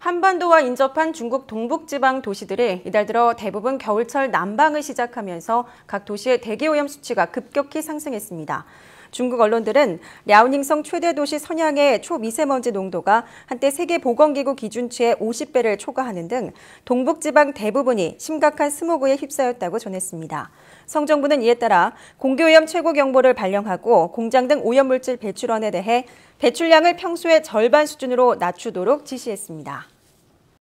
한반도와 인접한 중국 동북지방 도시들이 이달 들어 대부분 겨울철 난방을 시작하면서 각 도시의 대기오염 수치가 급격히 상승했습니다. 중국 언론들은 랴오닝성 최대 도시 선양의 초미세먼지 농도가 한때 세계보건기구 기준치의 50배를 초과하는 등 동북지방 대부분이 심각한 스모그에 휩싸였다고 전했습니다. 성정부는 이에 따라 공기오염 최고 경보를 발령하고 공장 등 오염물질 배출원에 대해 배출량을 평소의 절반 수준으로 낮추도록 지시했습니다.